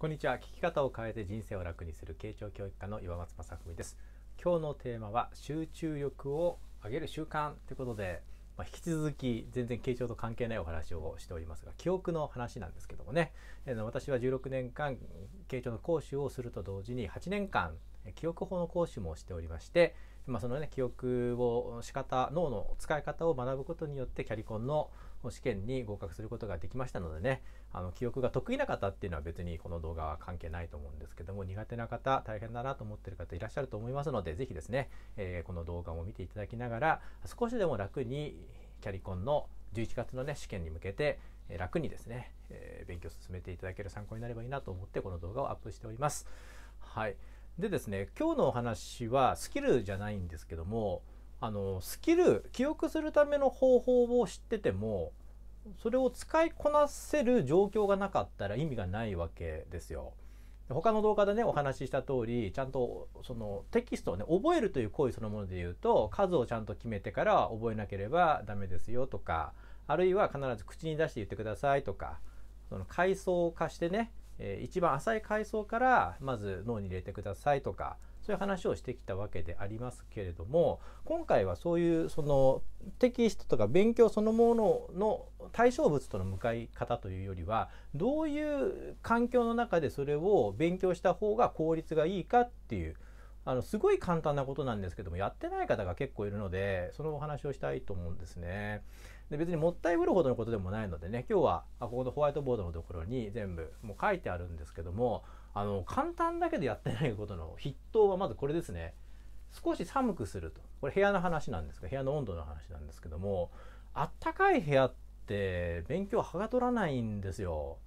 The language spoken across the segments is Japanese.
こんにちは聞き方を変えて人生を楽にする慶長教育課の岩松正文です今日のテーマは集中力を上げる習慣ということでまあ、引き続き全然慶長と関係ないお話をしておりますが記憶の話なんですけどもね、私は16年間慶長の講習をすると同時に8年間記憶法の講習もしておりまして、まあ、そのね記憶を仕方脳の使い方を学ぶことによってキャリコンの試験に合格することができましたのでねあの記憶が得意な方っていうのは別にこの動画は関係ないと思うんですけども苦手な方大変だなと思ってる方いらっしゃると思いますので是非ですね、えー、この動画も見ていただきながら少しでも楽にキャリコンの11月のね試験に向けて楽にですね、えー、勉強を進めていただける参考になればいいなと思ってこの動画をアップしております。はい、でですね今日のお話はスキルじゃないんですけどもあのスキル記憶するための方法を知っててもそれを使いこなせる状況がなかったら意味がないわけですよ。他の動画でねお話しした通りちゃんとそのテキストをね覚えるという行為そのもので言うと数をちゃんと決めてから覚えなければダメですよとかあるいは必ず口に出して言ってくださいとかその階層化してね、えー、一番浅い階層からまず脳に入れてくださいとかそういう話をしてきたわけでありますけれども今回はそういうそのテキストとか勉強そのものの対象物との向かい方というよりはどういう環境の中でそれを勉強した方が効率がいいかっていうあのすごい簡単なことなんですけどもやってない方が結構いるのでそのお話をしたいと思うんですね。で別にもったいぶるほどのことでもないのでね今日はあここのホワイトボードのところに全部もう書いてあるんですけどもあの簡単だけどやってないことの筆頭はまずこれですね少し寒くするとこれ部屋の話なんですが部屋の温度の話なんですけどもあったかい部屋って勉強はがとらないんですよ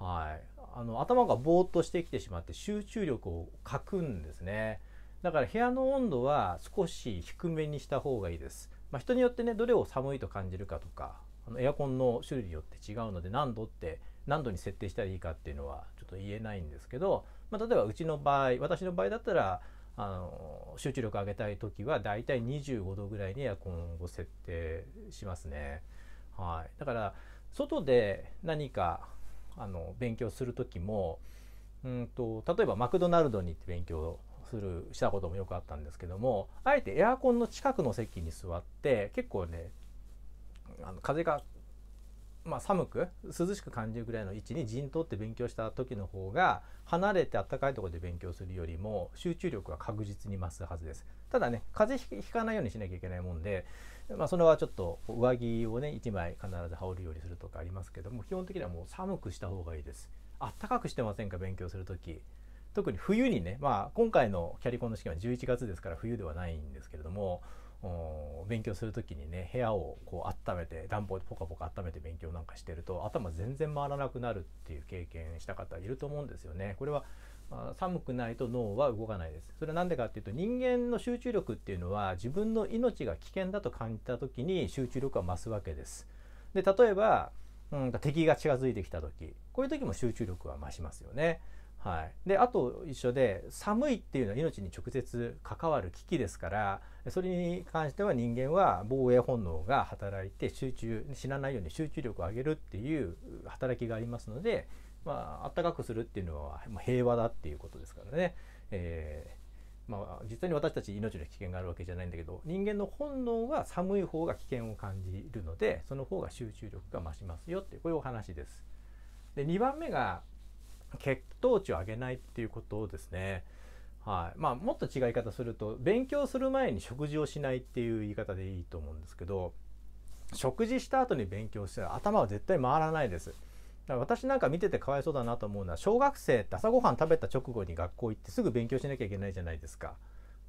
はいあの頭がぼーっとしてきてしまって集中力を欠くんですねだから部屋の温度は少し低めにした方がいいです、まあ、人によってねどれを寒いと感じるかとかあのエアコンの種類によって違うので何度って何度に設定したらいいかっていうのはちょっと言えないんですけど、まあ、例えばうちの場合私の場合だったらあの集中力上げたい時はだいたい25度ぐらいにエアコンを設定しますね。はい、だから外で何かあの勉強する時もうんと例えばマクドナルドに行って勉強するしたこともよくあったんですけどもあえてエアコンの近くの席に座って結構ねあの風がまあ、寒く涼しく感じるぐらいの位置に陣取って勉強した時の方が離れて暖かいところで勉強するよりも集中力は確実に増すはずですただね風邪ひかないようにしなきゃいけないもんで、まあ、それはちょっと上着をね1枚必ず羽織るようにするとかありますけども基本的にはもう寒くした方がいいです暖かくしてませんか勉強する時特に冬にね、まあ、今回のキャリコンの試験は11月ですから冬ではないんですけれども勉強する時にね部屋をこう温めて暖房でポカポカ温めて勉強なんかしてると頭全然回らなくなるっていう経験した方いると思うんですよね。これはあ、寒くないと脳は動かないです。それは何でかっていうと人間の集中力っていうのは自分の命が危険だと感じた時に集中力は増すわけです。で例えば、うん、敵が近づいてきた時こういう時も集中力は増しますよね。はい、であと一緒で寒いっていうのは命に直接関わる危機ですからそれに関しては人間は防衛本能が働いて集中死なないように集中力を上げるっていう働きがありますので、まあったかくするっていうのは平和だっていうことですからね、えー、まあ、実際に私たち命の危険があるわけじゃないんだけど人間の本能は寒い方が危険を感じるのでその方が集中力が増しますよってこういうお話です。で2番目が血糖値を上げないっていうことをですねはいまあ、もっと違い方すると勉強する前に食事をしないっていう言い方でいいと思うんですけど食事した後に勉強したら頭は絶対回らないです。私なんか見ててかわいそうだなと思うのは小学生って朝ごはん食べた直後に学校行ってすぐ勉強しなきゃいけないじゃないですか。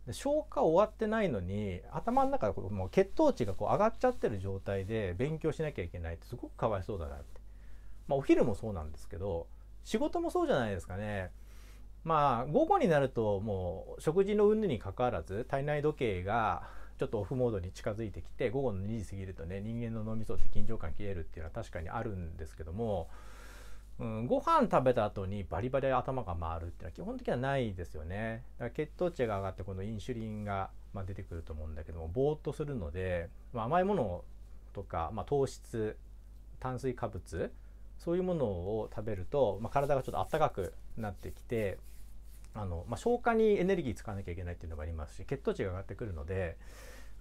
で消化終わってないのに頭の中でもう血糖値がこう上がっちゃってる状態で勉強しなきゃいけないってすごくかわいそうだなって。まあ、お昼もそうなんですけど仕事もそうじゃないですかね。まあ午後になるともう食事の運動にかかわらず体内時計がちょっとオフモードに近づいてきて午後の2時過ぎるとね人間の脳みそって緊張感切れるっていうのは確かにあるんですけども、うん、ご飯食べた後にバリバリ頭が回るっていうのは基本的にはないですよねだから血糖値が上がってこのインシュリンが、まあ、出てくると思うんだけどもぼーっとするので、まあ、甘いものとか、まあ、糖質炭水化物そういうものを食べると、まあ、体がちょっとあったかくなってきてあの、まあ、消化にエネルギー使わなきゃいけないっていうのもありますし血糖値が上がってくるので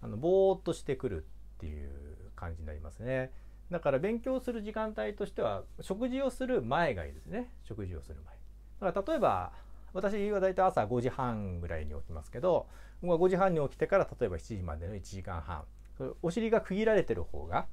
あのぼーっとしてくるっていう感じになりますね。だから勉強する時間帯としては食事をする前がいいですね食事をする前。だから例えば私は大体朝5時半ぐらいに起きますけど僕は5時半に起きてから例えば7時までの1時間半お尻が区切られてる方が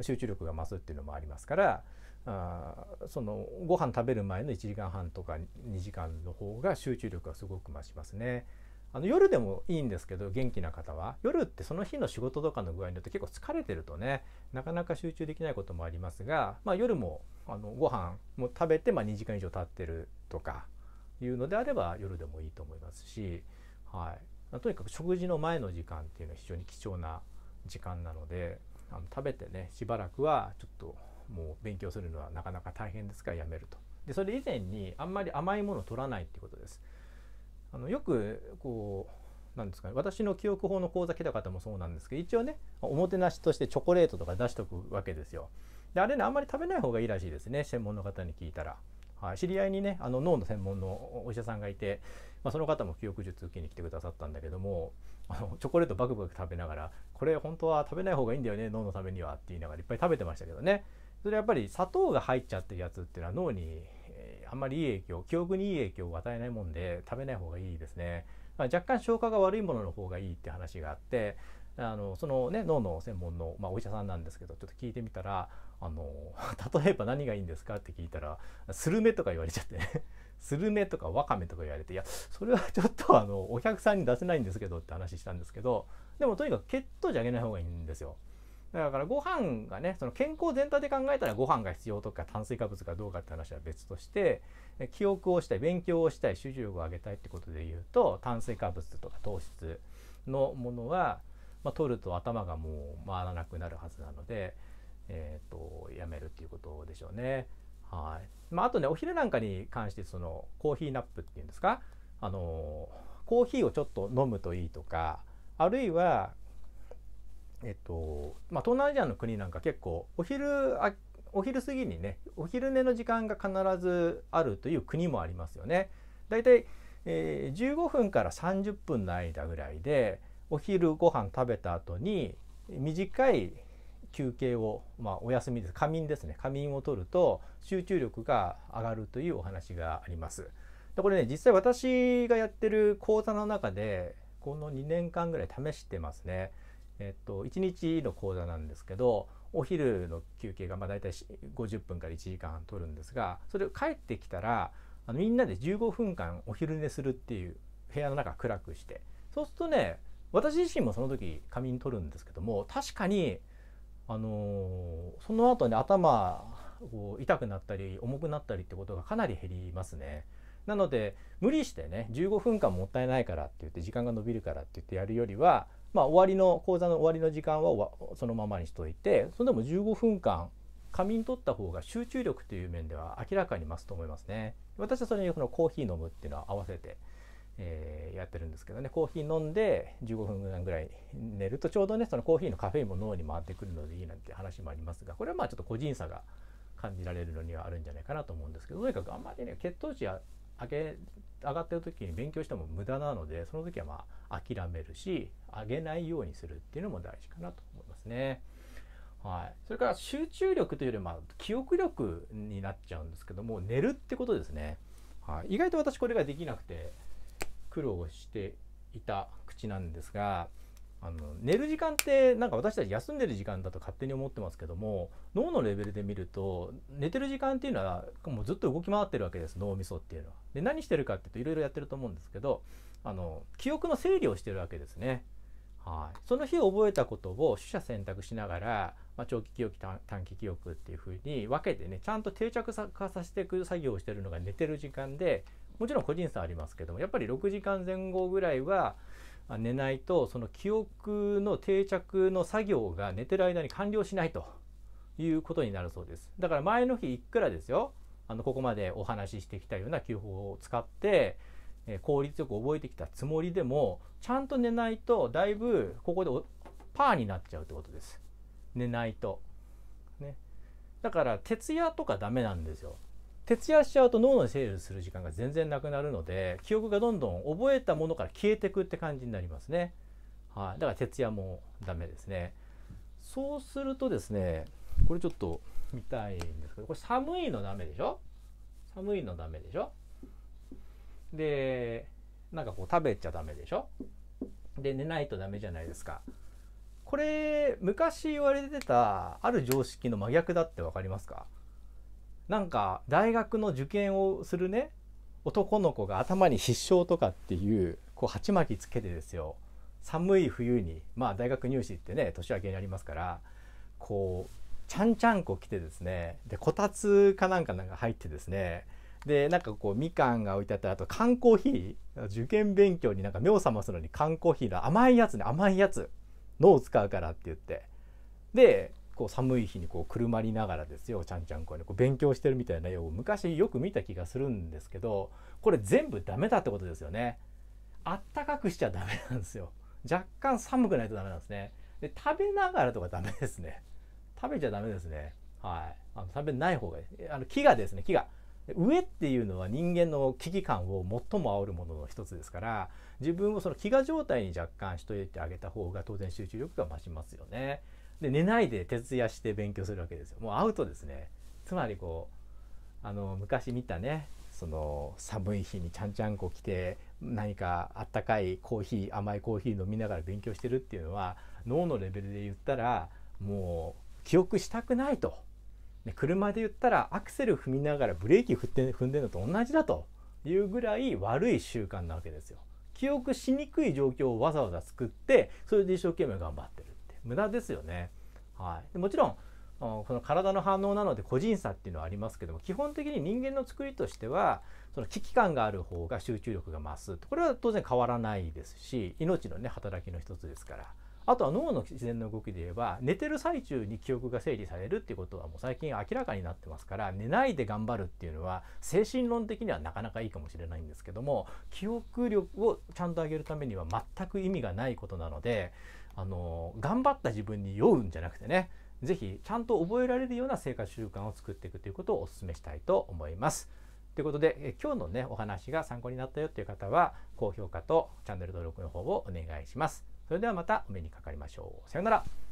集中力が増すっていうのもありますからあそのご飯食べる前の1時間半とか2時間の方が集中力がすごく増しますね。あの夜でもいいんですけど元気な方は夜ってその日の仕事とかの具合によって結構疲れてるとねなかなか集中できないこともありますが、まあ、夜もあのご飯も食べてま2時間以上経ってるとかいうのであれば夜でもいいと思いますし、はい、とにかく食事の前の時間っていうのは非常に貴重な時間なのであの食べてねしばらくはちょっともう勉強するのはなかなか大変ですからやめると。でそれ以前にあんまり甘いものを取らないっていうことです。あのよくこうなんですかね私の記憶法の講座来た方もそうなんですけど一応ねおもてなしとしてチョコレートとか出しとくわけですよ。であれねあんまり食べない方がいいらしいですね専門の方に聞いたら。はい、知り合いにねあの脳の専門のお医者さんがいて、まあ、その方も記憶術受けに来てくださったんだけどもあのチョコレートバクバク食べながら「これ本当は食べない方がいいんだよね脳のためには」って言いながらいっぱい食べてましたけどねそれやっぱり砂糖が入っちゃってるやつっていうのは脳に、えー、あんまりいい影響記憶にいい影響を与えないもんで食べない方がいいですね、まあ、若干消化が悪いものの方がいいって話があってあのそのね脳の専門の、まあ、お医者さんなんですけどちょっと聞いてみたらあの例えば何がいいんですかって聞いたらスルメとか言われちゃってね スルメとかワカメとか言われていやそれはちょっとあのお客さんに出せないんですけどって話したんですけどでもとにかく血糖じゃ上げない方がいいんですよ。だからご飯がねその健康全体で考えたらご飯が必要とか炭水化物がどうかって話は別として記憶をしたい勉強をしたい集中力を上げたいってことで言うと炭水化物とか糖質のものは、まあ、取ると頭がもう回らなくなるはずなので、えーと、やめるっていうことでしょうね。はいまあ、あとねお昼なんかに関してそのコーヒーナップっていうんですかあのコーヒーをちょっと飲むといいとかあるいはえっとまあ、東南アジアの国なんか結構お昼あお昼過ぎにねお昼寝の時間が必ずあるという国もありますよね。だいたい、えー、15分から30分の間ぐらいでお昼ご飯食べた後に短い休憩を、まあ、お休みです仮眠ですね仮眠を取ると集中力が上がるというお話があります。でこれね実際私がやってる講座の中でこの2年間ぐらい試してますね。えっと、1日の講座なんですけどお昼の休憩がまあ大体50分から1時間取るんですがそれを帰ってきたらあのみんなで15分間お昼寝するっていう部屋の中暗くしてそうするとね私自身もその時仮眠取るんですけども確かにあのー、その後ね頭こう痛くなったり重くなったりってことがかなり減りますね。なので無理してね15分間もったいないからって言って時間が延びるからって言ってやるよりはまあ、終わりの講座の終わりの時間はそのままにしといてそれでも15分間仮眠取った方が集中力という面では明らかに増すと思いますね。私はそれにこのコーヒー飲むっていうのは合わせて、えー、やってるんですけどねコーヒー飲んで15分ぐらい寝るとちょうどねそのコーヒーのカフェインも脳に回ってくるのでいいなんて話もありますがこれはまあちょっと個人差が感じられるのにはあるんじゃないかなと思うんですけどとにかくあんまりね血糖値上げ上がってる時に勉強しても無駄なのでその時はまあ諦めるし上げないようにするっていうのも大事かなと思いますね。はい、それから集中力というよりまあ記憶力になっちゃうんですけども寝るってことですね、はい、意外と私これができなくて苦労していた口なんですがあの寝る時間ってなんか私たち休んでる時間だと勝手に思ってますけども脳のレベルで見ると寝てる時間っていうのはもうずっと動き回ってるわけです脳みそっていうのは。で何してるかっていうといろいろやってると思うんですけどあの記憶の整理をしてるわけですね。はい、その日覚えたことを取捨選択しながら、まあ、長期記憶短期記憶っていうふうに分けてねちゃんと定着化させていく作業をしてるのが寝てる時間でもちろん個人差ありますけどもやっぱり6時間前後ぐらいは寝ないとその記憶の定着の作業が寝てる間に完了しないということになるそうですだから前の日いくらですよあのここまでお話ししてきたような記法を使って効率よく覚えてきたつもりでもちゃんと寝ないとだいぶここでパーになっちゃうってことです寝ないとねだから徹夜とかダメなんですよ徹夜しちゃうと脳の整理する時間が全然なくなるので記憶がどんどん覚えたものから消えてくって感じになりますね。はい、だから徹夜もダメですね。そうするとですねこれちょっと見たいんですけどこれ寒いのダメでしょ寒いのダメでしょでなんかこう食べちゃダメでしょで寝ないとダメじゃないですか。これ昔言われてたある常識の真逆だって分かりますかなんか大学の受験をするね男の子が頭に必勝とかっていうこう鉢巻きつけてですよ寒い冬にまあ大学入試ってね年明けにありますからこうちゃんちゃんこ着てですねでこたつかなんかなんか入ってですねでなんかこうみかんが置いてあったらあと缶コーヒー受験勉強になんか目を覚ますのに缶コーヒーの甘いやつね甘いやつ脳を使うからって言ってでこう寒い日にこうくるまりながらですよちゃんちゃんこうねこう勉強してるみたいな絵を昔よく見た気がするんですけどこれ全部ダメだってことですよね。あったかくしちゃダメなんですよ。若干寒くないとダメなんですね。で食べながらとかダメですね。食べちゃダメですね。はい。あの食べない方がいい。あの木がですね、木が。上っていうのは人間の危機感を最も煽るものの一つですから自分をその飢餓状態に若干しといてあげた方が当然集中力が増しますよね。で寝ないで徹夜して勉強するわけですよもうアウトですねつまりこうあの昔見たねその寒い日にちゃんちゃんこ着て何かあったかいコーヒー甘いコーヒー飲みながら勉強してるっていうのは脳のレベルで言ったらもう記憶したくないと、車で言ったらアクセル踏みながらブレーキ振って踏んでるのと同じだというぐらい悪い習慣なわけですよ。記憶しにくい状況をわざわざ作ってそれで一生懸命頑張ってる。無駄ですよね。はい、でもちろんこの体の反応なので個人差っていうのはありますけども基本的に人間の作りとしてはその危機感がある方が集中力が増すこれは当然変わらないですし命のね働きの一つですからあとは脳の自然の動きで言えば寝てる最中に記憶が整理されるっていうことはもう最近明らかになってますから寝ないで頑張るっていうのは精神論的にはなかなかいいかもしれないんですけども記憶力をちゃんと上げるためには全く意味がないことなのであの頑張った自分に酔うんじゃなくてね是非ちゃんと覚えられるような生活習慣を作っていくということをお勧めしたいと思います。ということでえ今日のねお話が参考になったよという方は高評価とチャンネル登録の方をお願いします。それではまたお目にかかりましょう。さようなら。